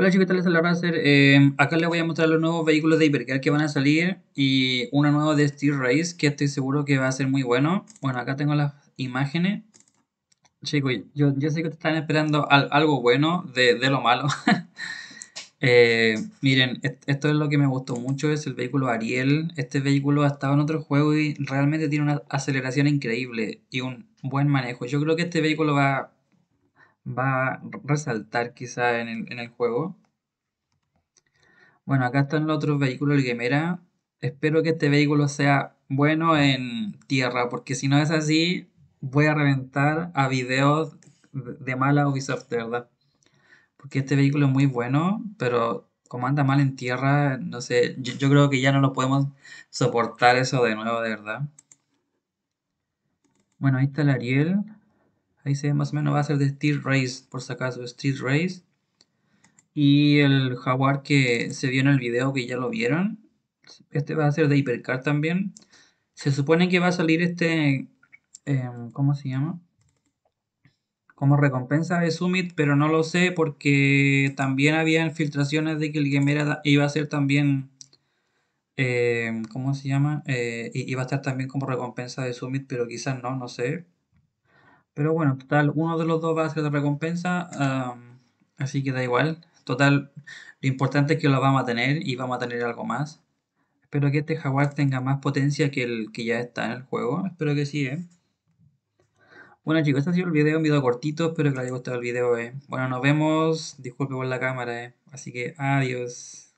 Hola chicos, ¿qué tal? Les a hacer. Em, acá les voy a mostrar los nuevos vehículos de Hypercar que van a salir y uno nuevo de Steel Race que estoy seguro que va a ser muy bueno. Bueno, acá tengo las imágenes. Chicos, yo, sé que te están esperando algo bueno de, lo malo. Eh, miren, e, esto es lo que me gustó mucho, es el vehículo Ariel. Este vehículo ha estado en otro juego y realmente tiene una aceleración increíble y un buen manejo. Yo creo que este vehículo va, va a resaltar quizá en el, juego. Bueno, acá están el otro vehículo, el Gemera. Espero que este vehículo sea bueno en tierra, porque si no es así, voy a reventar a videos de mala Ubisoft, de verdad. Porque este vehículo es muy bueno, pero como anda mal en tierra, no sé, yo, yo creo que ya no lo podemos soportar eso de nuevo, de verdad. Bueno, ahí está el Ariel. Ahí se ve más o menos, va a ser de Steel Race, por si acaso, Steel Race. Y el jaguar que se vio en el video, que ya lo vieron. Este va a ser de Hypercar también. Se supone que va a salir este... Em, ¿Cómo se llama? Como recompensa de Summit, pero no lo sé porque también había filtraciones de que el gamer iba a ser también... Em, ¿Cómo se llama? Eh, iba a estar también como recompensa de Summit, pero quizás no, no sé. Pero bueno, total, uno de los dos va a ser de recompensa, así que da igual. Total, lo importante es que lo vamos a tener y vamos a tener algo más. Espero que este jaguar tenga más potencia que el que ya está en el juego. Espero que sí, ¿eh? Bueno chicos, este ha sido el video, un video cortito, espero que les haya gustado el video, ¿eh? Bueno, nos vemos, disculpe por la cámara, ¿eh? Así que adiós.